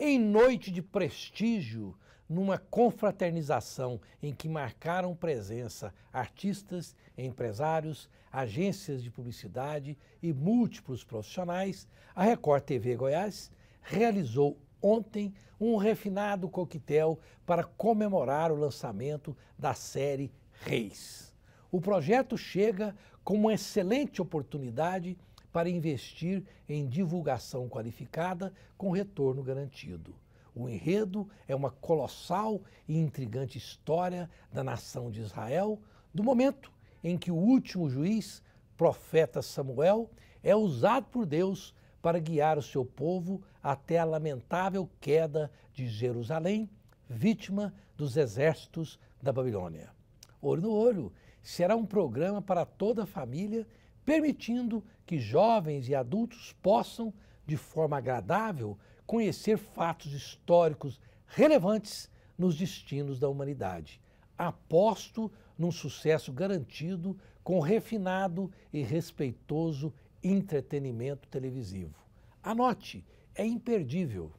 Em noite de prestígio, numa confraternização em que marcaram presença artistas, empresários, agências de publicidade e múltiplos profissionais, a Record TV Goiás realizou ontem um refinado coquetel para comemorar o lançamento da série Reis. O projeto chega como uma excelente oportunidade para investir em divulgação qualificada com retorno garantido. O enredo é uma colossal e intrigante história da nação de Israel, do momento em que o último juiz, profeta Samuel, é usado por Deus para guiar o seu povo até a lamentável queda de Jerusalém, vítima dos exércitos da Babilônia. Olho no Olho será um programa para toda a família permitindo que jovens e adultos possam, de forma agradável, conhecer fatos históricos relevantes nos destinos da humanidade. Aposto num sucesso garantido com refinado e respeitoso entretenimento televisivo. Anote, é imperdível.